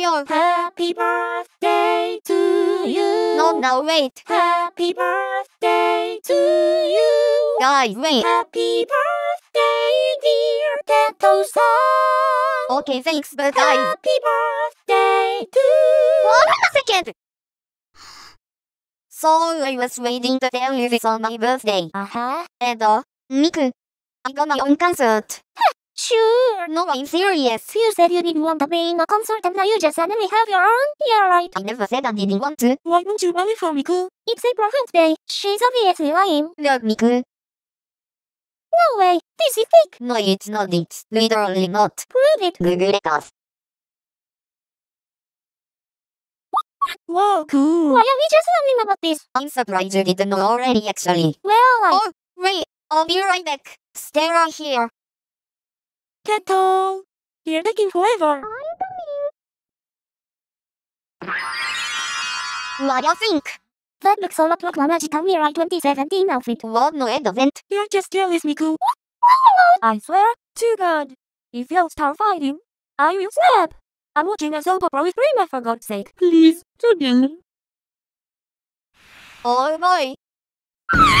your happy birthday to you. No, no, wait. Happy birthday to you. Guys, wait. Happy birthday, dear tato Okay, thanks, but happy I... Happy birthday to... Hold on a second! So I was waiting to tell you this on my birthday. Uh-huh. And, uh, Miku, i got my own concert. Sure, no, I'm serious. You said you didn't want to be in a concert and now you just suddenly have your own. Yeah, right. I never said I didn't want to. Why don't you buy it for Miku? It's a perfect day. She's obviously lying. Look, Miku. No way. This is fake. No, it's not. It's literally not. Prove it. Google it off. Wow, cool. Why are we just learning about this? I'm surprised you didn't know already, actually. Well, I... Oh, wait. I'll be right back. Stay right here. You're taking forever. What do you think? That looks a lot like my Magic Mirai 2017 outfit. What no end event. You're just jealous, Miku. I swear to God. If you start fighting, I will slap. I'm watching a soap opera with Rima for God's sake. Please, Julian. Oh boy.